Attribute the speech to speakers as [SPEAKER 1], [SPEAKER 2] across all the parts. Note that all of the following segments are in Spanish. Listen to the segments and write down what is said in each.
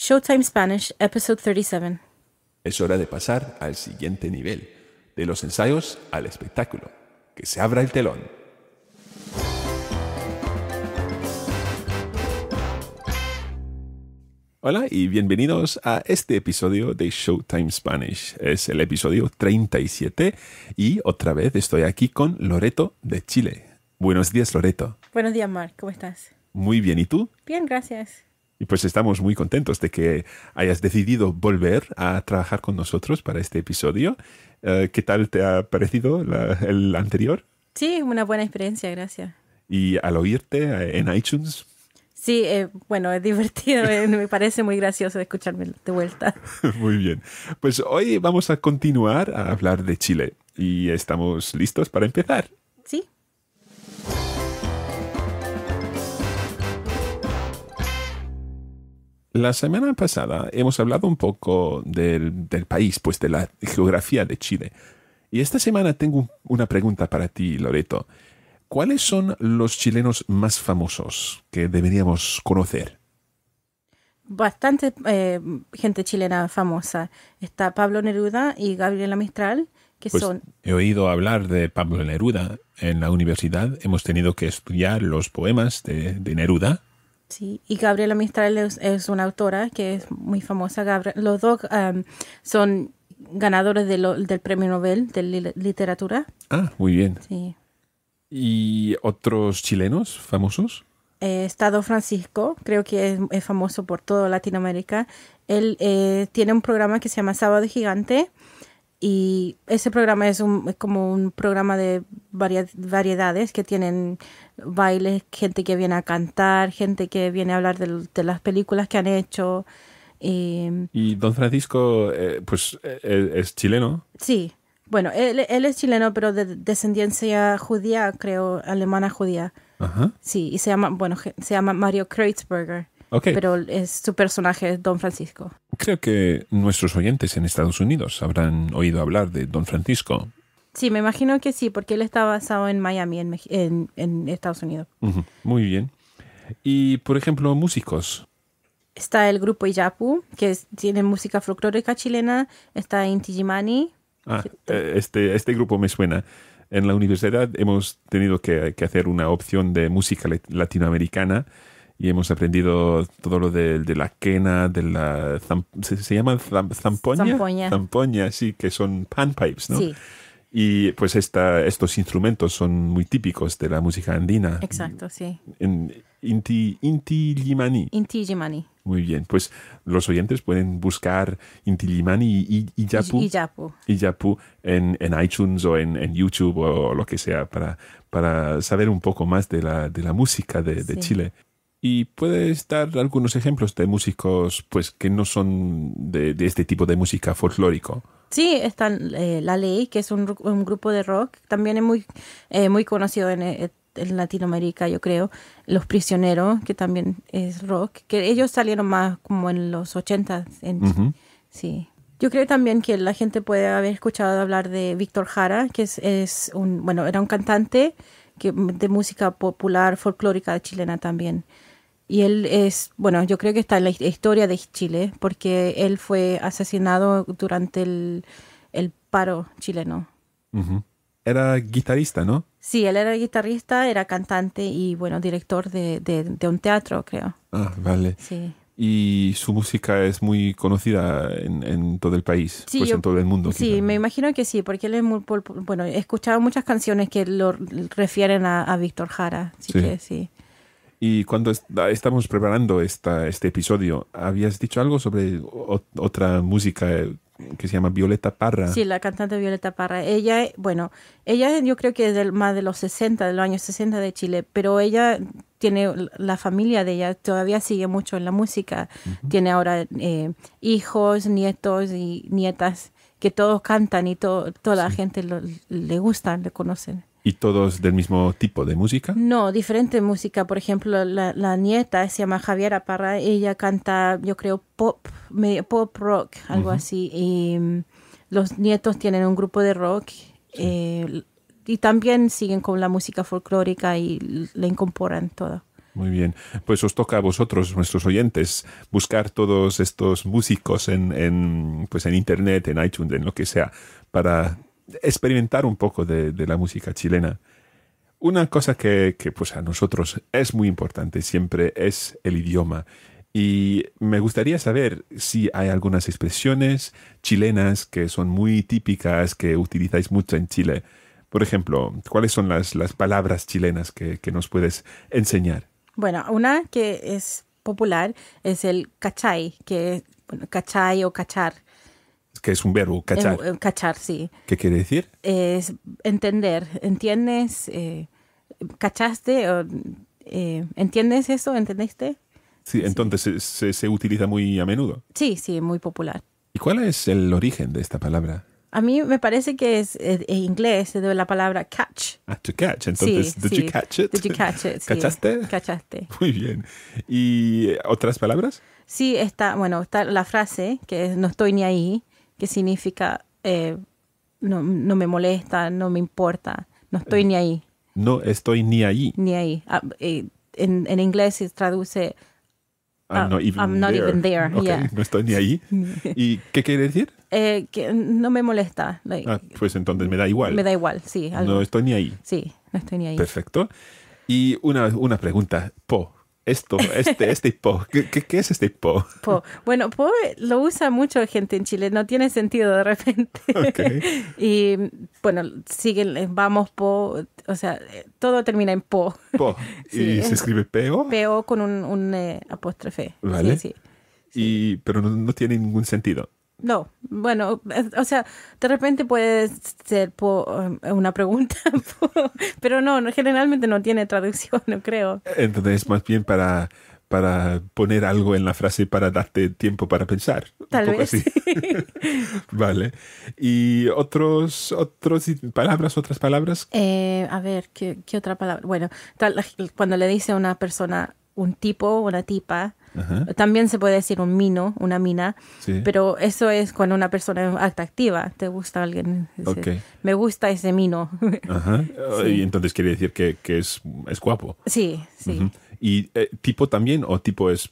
[SPEAKER 1] Showtime Spanish, Episode 37.
[SPEAKER 2] Es hora de pasar al siguiente nivel, de los ensayos al espectáculo. Que se abra el telón. Hola y bienvenidos a este episodio de Showtime Spanish. Es el episodio 37 y otra vez estoy aquí con Loreto de Chile. Buenos días, Loreto.
[SPEAKER 1] Buenos días, Mark. ¿Cómo estás?
[SPEAKER 2] Muy bien, ¿y tú?
[SPEAKER 1] Bien, gracias.
[SPEAKER 2] Y pues estamos muy contentos de que hayas decidido volver a trabajar con nosotros para este episodio. Eh, ¿Qué tal te ha parecido el anterior?
[SPEAKER 1] Sí, una buena experiencia, gracias.
[SPEAKER 2] ¿Y al oírte eh, en iTunes?
[SPEAKER 1] Sí, eh, bueno, es divertido, me parece muy gracioso escucharme de vuelta.
[SPEAKER 2] muy bien, pues hoy vamos a continuar a hablar de Chile y estamos listos para empezar. La semana pasada hemos hablado un poco del, país, pues de la geografía de Chile. Y esta semana tengo una pregunta para ti, Loreto. ¿Cuáles son los chilenos más famosos que deberíamos conocer?
[SPEAKER 1] Bastante eh, gente chilena famosa. Está Pablo Neruda y Gabriela Mistral, que pues, son...
[SPEAKER 2] He oído hablar de Pablo Neruda. En la universidad hemos tenido que estudiar los poemas de Neruda
[SPEAKER 1] Sí, y Gabriela Mistral es, una autora que es muy famosa. los dos son ganadores del Premio Nobel de Literatura.
[SPEAKER 2] Ah, muy bien. ¿Y otros chilenos famosos?
[SPEAKER 1] Eh, Estado Francisco, creo que es, famoso por toda Latinoamérica. Él eh, tiene un programa que se llama Sábado Gigante y ese programa es, un, es como un programa de variedades que tienen bailes, gente que viene a cantar, gente que viene a hablar de, las películas que han hecho. Em,
[SPEAKER 2] y, don Francisco, eh, pues, eh, es chileno.
[SPEAKER 1] Sí, bueno, él, es chileno, pero de descendencia judía, creo, alemana judía. Ajá. Sí, y se llama, bueno, se llama Mario Kreutzberger. Pero es, su personaje es Don Francisco.
[SPEAKER 2] Creo que nuestros oyentes en Estados Unidos habrán oído hablar de Don Francisco,
[SPEAKER 1] Sí, me imagino que sí, porque él está basado en Miami, en, Estados Unidos.
[SPEAKER 2] Muy bien. Y, por ejemplo, músicos.
[SPEAKER 1] Está el grupo Iyapu, que tiene música folclórica chilena. Está Inti Jimani.
[SPEAKER 2] Ah, eh, este, este grupo me suena. En la universidad hemos tenido que, hacer una opción de música latinoamericana y hemos aprendido todo lo de, la quena, de la... ¿se, ¿se, llama zampoña? zampoña? Zampoña. sí, que son panpipes, ¿no? Sí. Y pues estos instrumentos son muy típicos de la música andina.
[SPEAKER 1] Exacto, sí.
[SPEAKER 2] Inti, Inti Inti
[SPEAKER 1] Limani.
[SPEAKER 2] Muy bien, pues los oyentes pueden buscar Inti Limani y yapu en, iTunes o en, YouTube o lo que sea para, para saber un poco más de la, de la música de, Chile. ¿Y puedes dar algunos ejemplos de músicos pues que no son de, de este tipo de música folclórico?
[SPEAKER 1] Sí, están eh, La Ley, que es un, grupo de rock, también es muy, eh, muy conocido eh, en, Latinoamérica, yo creo. Los Prisioneros, que también es rock, que ellos salieron más como en los 80. En, Sí. Yo creo también que la gente puede haber escuchado hablar de Víctor Jara, que es, es un, bueno, era un cantante que, de música popular, folclórica chilena también. Y él es, bueno, yo creo que está en la historia de Chile, porque él fue asesinado durante el, el paro chileno.
[SPEAKER 2] Era guitarrista, ¿no?
[SPEAKER 1] Sí, él era guitarrista, era cantante y, bueno, director de, de, un teatro, creo.
[SPEAKER 2] Ah, vale. Sí y su música es muy conocida en, todo el país, pues en todo el mundo. Sí,
[SPEAKER 1] me imagino que sí, porque él es muy, bueno, he escuchado muchas canciones que lo refieren a, Víctor Jara, así sí. que sí.
[SPEAKER 2] Y cuando ah, estamos preparando esta, este episodio, habías dicho algo sobre otra música eh, que se llama Violeta Parra. Sí,
[SPEAKER 1] la cantante Violeta Parra. Ella, bueno, ella yo creo que es del, más de los 60, de los años 60 de Chile, pero ella tiene, la familia de ella todavía sigue mucho en la música. Tiene ahora eh, hijos, nietos y nietas que todos cantan y toda la gente le gusta, le conocen
[SPEAKER 2] y todos del mismo tipo de música?
[SPEAKER 1] No, diferente música. Por ejemplo, la, nieta se llama Javiera Parra, ella canta, yo creo, pop, pop rock, algo así. Y mm, los nietos tienen un grupo de rock. Eh, y también siguen con la música folclórica y le incorporan todo.
[SPEAKER 2] Muy bien, pues os toca a vosotros, nuestros oyentes, buscar todos estos músicos en, en, pues en Internet, en iTunes, en lo que sea, para experimentar un poco de, la música chilena. Una cosa que, pues a nosotros es muy importante siempre es el idioma. Y me gustaría saber si hay algunas expresiones chilenas que son muy típicas, que utilizáis mucho en Chile. Por ejemplo, ¿cuáles son las, palabras chilenas que, nos puedes enseñar?
[SPEAKER 1] Bueno, una que es popular es el cachay, que cachay o cachar
[SPEAKER 2] que es un verbo, cachar. Eh,
[SPEAKER 1] cachar, sí.
[SPEAKER 2] ¿Qué quiere decir?
[SPEAKER 1] Es entender. ¿Entiendes? Eh, ¿Cachaste? O, eh, ¿Entiendes eso? ¿Entendiste?
[SPEAKER 2] Sí, entonces Se, se, utiliza muy a menudo.
[SPEAKER 1] Sí, sí, muy popular.
[SPEAKER 2] ¿Y cuál es el origen de esta palabra?
[SPEAKER 1] A mí me parece que es en inglés de la palabra catch.
[SPEAKER 2] Ah, to catch. Entonces, did you catch it? Did you catch it? ¿Cachaste? Cachaste. Muy bien. ¿Y otras palabras?
[SPEAKER 1] Sí, está, bueno, está la frase que es no estoy ni ahí que significa eh, no, no, me molesta, no me importa, no estoy ni ahí.
[SPEAKER 2] No estoy ni ahí.
[SPEAKER 1] Ni ahí. Ah, eh, en, en, inglés se traduce I'm ah, not even there. No estoy ni ahí.
[SPEAKER 2] ¿Y qué quiere decir?
[SPEAKER 1] Eh, que no me molesta. Ah,
[SPEAKER 2] pues entonces me da igual. Me da
[SPEAKER 1] igual, sí. No estoy ni ahí. Sí, no estoy ni ahí.
[SPEAKER 2] Perfecto. Y una, una pregunta, Po, esto, este, este po. ¿Qué, qué, es este po?
[SPEAKER 1] po? Bueno, po lo usa mucho gente en Chile, no tiene sentido de repente. y bueno, siguen, vamos po, o sea, todo termina en po. Po. ¿Y se escribe peo? Peo con un, un eh, apóstrofe. Vale. Sí,
[SPEAKER 2] sí. Y, pero no tiene ningún sentido.
[SPEAKER 1] No, bueno, o sea, de repente puede ser eh, una pregunta, pero no, generalmente no tiene traducción, no creo.
[SPEAKER 2] Entonces, más bien para, poner algo en la frase para darte tiempo para pensar. Tal vez. vale. ¿Y otros, otros palabras, otras palabras?
[SPEAKER 1] Eh, a ver, ¿qué, otra palabra? Bueno, cuando le dice a una persona, un tipo, o una tipa, también se puede decir un mino, una mina, pero eso es cuando una persona es atractiva, te gusta alguien. Me gusta ese mino. Ajá.
[SPEAKER 2] Y entonces quiere decir que, es, es, guapo. Sí, sí. Y eh, tipo también, o tipo es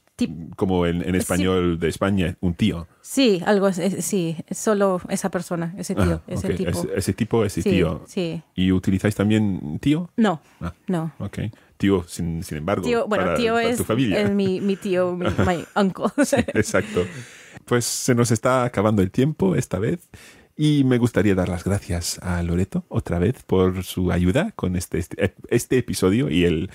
[SPEAKER 2] como en, español de España, un tío.
[SPEAKER 1] Sí, algo, es, sí, solo esa persona, ese tío, ese, tipo. Es, ese tipo. ese tío.
[SPEAKER 2] ¿Y utilizáis también tío?
[SPEAKER 1] No, ah, no.
[SPEAKER 2] Ok. Tío, sin, embargo, bueno, tío es,
[SPEAKER 1] mi, mi tío, my uncle.
[SPEAKER 2] exacto. Pues se nos está acabando el tiempo esta vez y me gustaría dar las gracias a Loreto otra vez por su ayuda con este, este, eh, este episodio y el,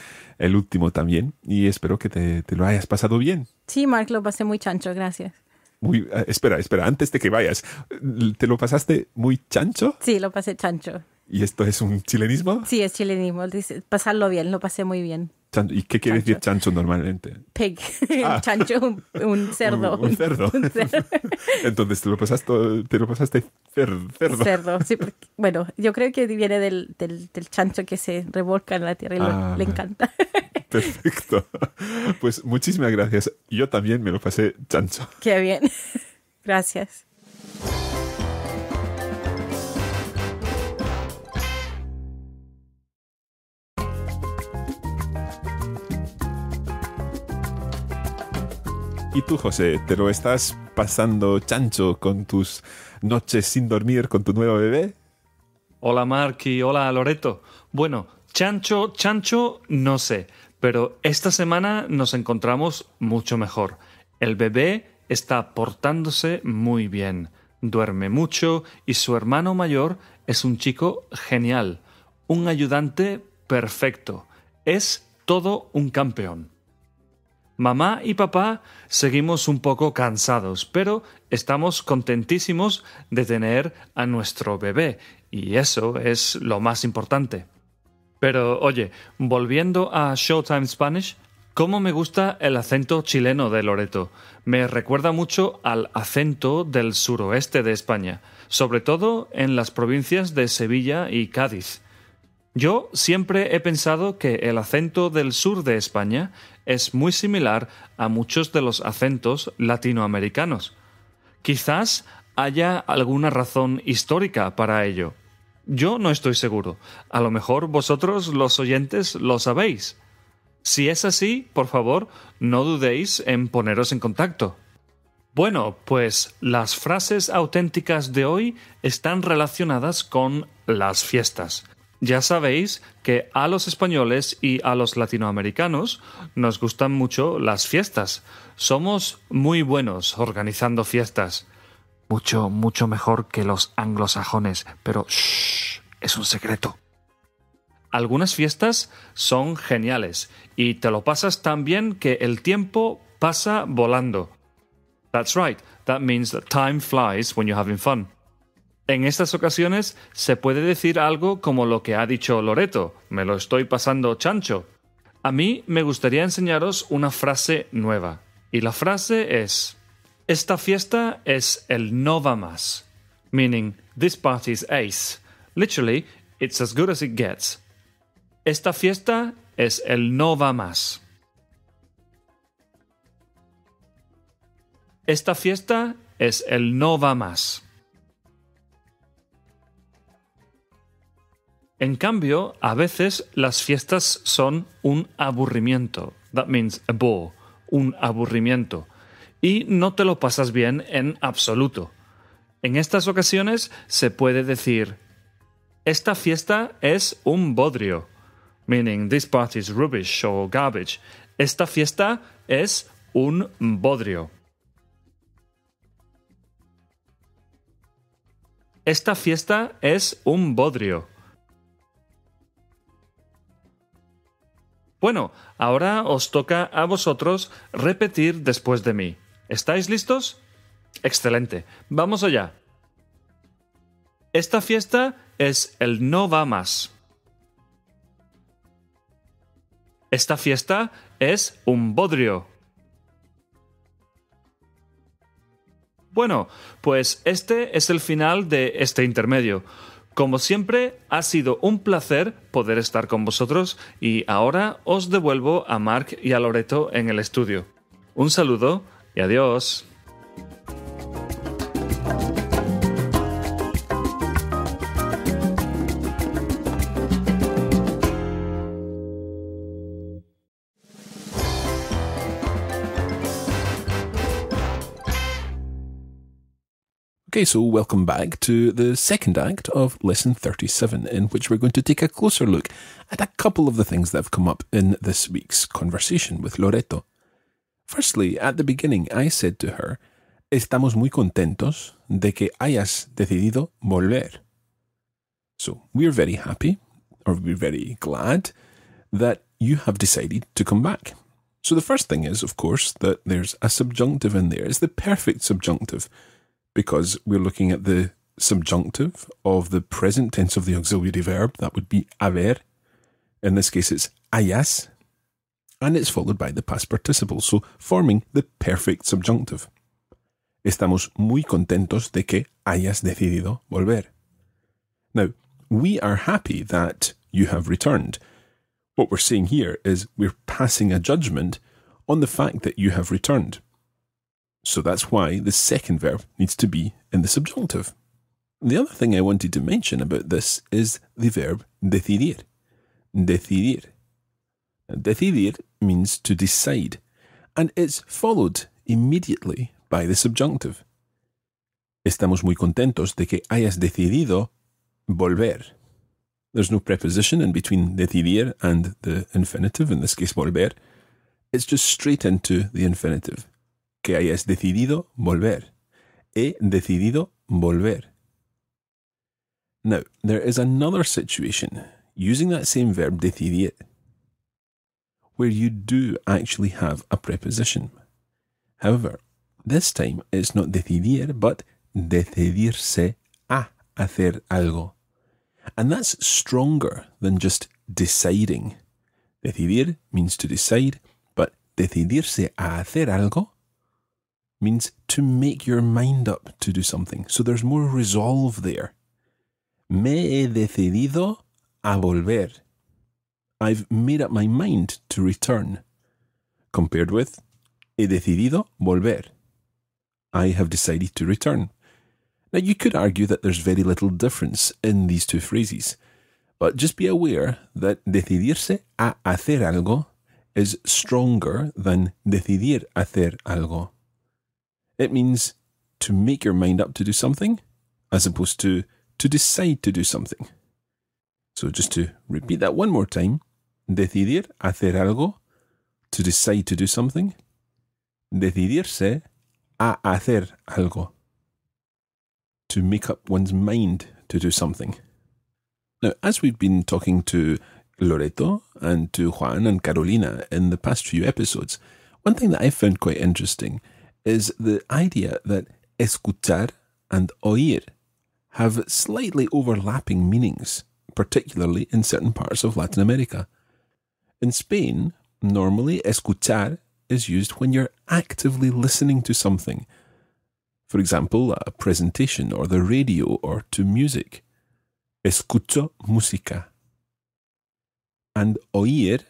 [SPEAKER 2] último también. Y espero que te, lo hayas pasado bien.
[SPEAKER 1] Sí, Mark, lo pasé muy chancho, gracias.
[SPEAKER 2] Muy, eh, espera, espera, antes de que vayas, ¿te lo pasaste muy chancho?
[SPEAKER 1] Sí, lo pasé chancho.
[SPEAKER 2] ¿Y esto es un chilenismo?
[SPEAKER 1] Sí, es chilenismo. Pasarlo bien, lo pasé muy bien.
[SPEAKER 2] ¿Y qué quiere decir chancho normalmente?
[SPEAKER 1] Pig. Ah. Chancho, un, cerdo. Un, cerdo.
[SPEAKER 2] Entonces te lo pasaste, cerdo. Cerdo,
[SPEAKER 1] bueno, yo creo que viene del, del, chancho que se revolca en la tierra y ah, le encanta.
[SPEAKER 2] Perfecto. Pues muchísimas gracias. Yo también me lo pasé chancho.
[SPEAKER 1] Qué bien. Gracias.
[SPEAKER 2] Y tú, José, ¿te lo estás pasando chancho con tus noches sin dormir con tu nuevo bebé?
[SPEAKER 3] Hola, Marky. Hola, Loreto. Bueno, chancho, chancho, no sé. Pero esta semana nos encontramos mucho mejor. El bebé está portándose muy bien. Duerme mucho y su hermano mayor es un chico genial. Un ayudante perfecto. Es todo un campeón. Mamá y papá seguimos un poco cansados, pero estamos contentísimos de tener a nuestro bebé, y eso es lo más importante. Pero oye, volviendo a Showtime Spanish, ¿cómo me gusta el acento chileno de Loreto? Me recuerda mucho al acento del suroeste de España, sobre todo en las provincias de Sevilla y Cádiz. Yo siempre he pensado que el acento del sur de España es muy similar a muchos de los acentos latinoamericanos. Quizás haya alguna razón histórica para ello. Yo no estoy seguro. A lo mejor vosotros los oyentes lo sabéis. Si es así, por favor, no dudéis en poneros en contacto. Bueno, pues las frases auténticas de hoy están relacionadas con las fiestas. Ya sabéis que a los españoles y a los latinoamericanos nos gustan mucho las fiestas. Somos muy buenos organizando fiestas. Mucho, mucho mejor que los anglosajones, pero shhh, es un secreto. Algunas fiestas son geniales y te lo pasas tan bien que el tiempo pasa volando. That's right, that means that time flies when you're having fun. En estas ocasiones se puede decir algo como lo que ha dicho Loreto, me lo estoy pasando chancho. A mí me gustaría enseñaros una frase nueva. Y la frase es, esta fiesta es el no va más. Meaning, this is ace. Literally, it's as good as it gets. Esta fiesta es el no va más. Esta fiesta es el no va más. En cambio, a veces las fiestas son un aburrimiento. That means a bore, un aburrimiento. Y no te lo pasas bien en absoluto. En estas ocasiones se puede decir, esta fiesta es un bodrio, meaning this party is rubbish or garbage. Esta fiesta es un bodrio. Esta fiesta es un bodrio. Bueno, ahora os toca a vosotros repetir después de mí. ¿Estáis listos? Excelente. Vamos allá. Esta fiesta es el no va más. Esta fiesta es un bodrio. Bueno, pues este es el final de este intermedio. Como siempre, ha sido un placer poder estar con vosotros y ahora os devuelvo a Mark y a Loreto en el estudio. Un saludo y adiós.
[SPEAKER 2] Okay, so welcome back to the second act of Lesson 37, in which we're going to take a closer look at a couple of the things that have come up in this week's conversation with Loreto. Firstly, at the beginning, I said to her, Estamos muy contentos de que hayas decidido volver. So, we're very happy, or we're very glad, that you have decided to come back. So, the first thing is, of course, that there's a subjunctive in there. It's the perfect subjunctive because we're looking at the subjunctive of the present tense of the auxiliary verb. That would be haber. In this case, it's hayas. And it's followed by the past participle, so forming the perfect subjunctive. Estamos muy contentos de que hayas decidido volver. Now, we are happy that you have returned. What we're saying here is we're passing a judgment on the fact that you have returned. So that's why the second verb needs to be in the subjunctive. The other thing I wanted to mention about this is the verb decidir. Decidir. Decidir means to decide, and it's followed immediately by the subjunctive. Estamos muy contentos de que hayas decidido volver. There's no preposition in between decidir and the infinitive, in this case volver. It's just straight into the infinitive que hayas decidido volver. He decidido volver. Now, there is another situation using that same verb decidir where you do actually have a preposition. However, this time it's not decidir but decidirse a hacer algo. And that's stronger than just deciding. Decidir means to decide, but decidirse a hacer algo means to make your mind up to do something. So there's more resolve there. Me he decidido a volver. I've made up my mind to return. Compared with he decidido volver. I have decided to return. Now, you could argue that there's very little difference in these two phrases, but just be aware that decidirse a hacer algo is stronger than decidir hacer algo. It means to make your mind up to do something as opposed to to decide to do something. So just to repeat that one more time. Decidir, hacer algo, to decide to do something. Decidirse a hacer algo, to make up one's mind to do something. Now, as we've been talking to Loreto and to Juan and Carolina in the past few episodes, one thing that I found quite interesting is the idea that escuchar and oír have slightly overlapping meanings, particularly in certain parts of Latin America. In Spain, normally escuchar is used when you're actively listening to something, for example, a presentation or the radio or to music. Escucho música. And oír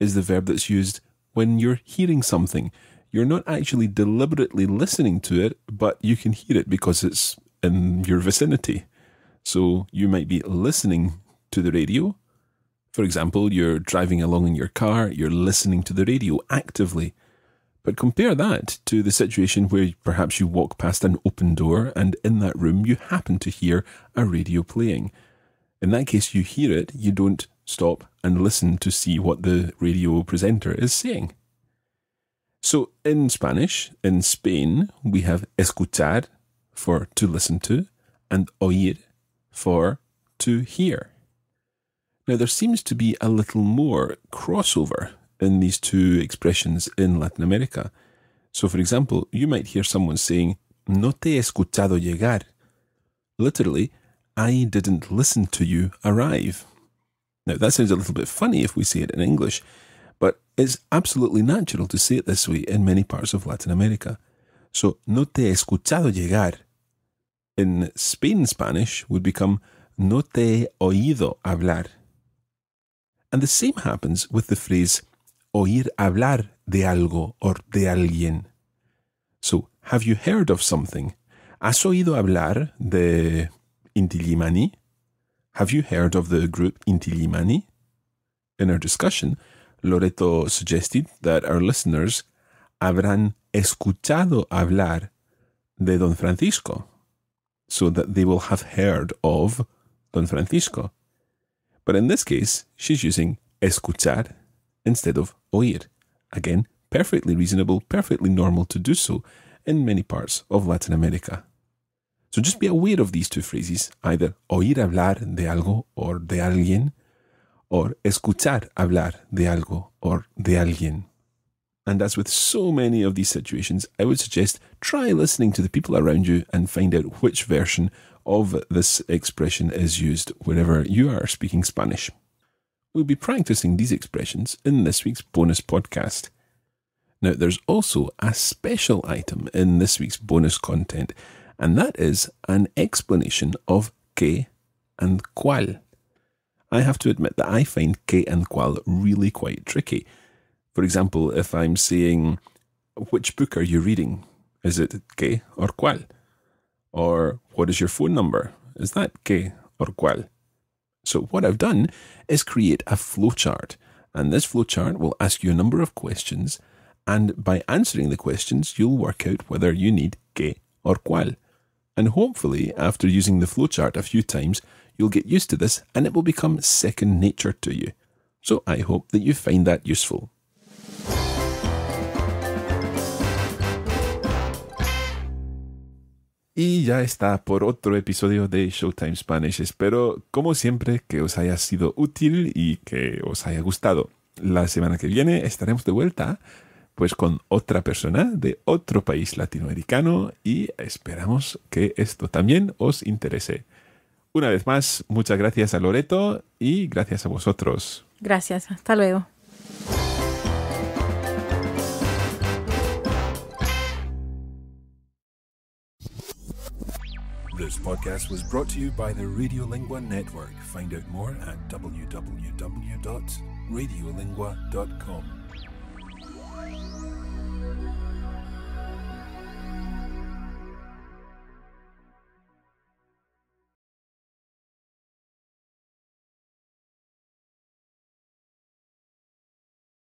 [SPEAKER 2] is the verb that's used when you're hearing something, you're not actually deliberately listening to it, but you can hear it because it's in your vicinity. So you might be listening to the radio. For example, you're driving along in your car, you're listening to the radio actively. But compare that to the situation where perhaps you walk past an open door and in that room you happen to hear a radio playing. In that case, you hear it, you don't stop and listen to see what the radio presenter is saying. So in Spanish, in Spain, we have escuchar for to listen to and oír for to hear. Now there seems to be a little more crossover in these two expressions in Latin America. So for example, you might hear someone saying, No te he escuchado llegar. Literally, I didn't listen to you arrive. Now that sounds a little bit funny if we say it in English, it's absolutely natural to see it this way in many parts of Latin America. So, no te he escuchado llegar in Spain Spanish would become no te he oído hablar. And the same happens with the phrase oír hablar de algo or de alguien. So, have you heard of something? ¿Has oído hablar de Intilimani? Have you heard of the group Intilimani? In our discussion, Loreto suggested that our listeners habrán escuchado hablar de Don Francisco, so that they will have heard of Don Francisco. But in this case, she's using escuchar instead of oír. Again, perfectly reasonable, perfectly normal to do so in many parts of Latin America. So just be aware of these two phrases, either oír hablar de algo or de alguien, or escuchar hablar de algo or de alguien. And as with so many of these situations, I would suggest try listening to the people around you and find out which version of this expression is used wherever you are speaking Spanish. We'll be practicing these expressions in this week's bonus podcast. Now, there's also a special item in this week's bonus content, and that is an explanation of que and cual. I have to admit that I find que and cual really quite tricky. For example, if I'm saying, which book are you reading? Is it que or cual? Or what is your phone number? Is that que or cual? So what I've done is create a flowchart. And this flowchart will ask you a number of questions. And by answering the questions, you'll work out whether you need que or cual. And hopefully, after using the flowchart a few times, you'll get used to this and it will become second nature to you. So I hope that you find that useful. Y ya está por otro episodio de Showtime Spanish. Espero, como siempre, que os haya sido útil y que os haya gustado. La semana que viene estaremos de vuelta pues con otra persona de otro país latinoamericano y esperamos que esto también os interese. Una vez más, muchas gracias a Loreto y gracias a vosotros.
[SPEAKER 1] Gracias, hasta luego.
[SPEAKER 2] This podcast was brought to you by the Radiolingua Network. Find out more at www.radiolingua.com.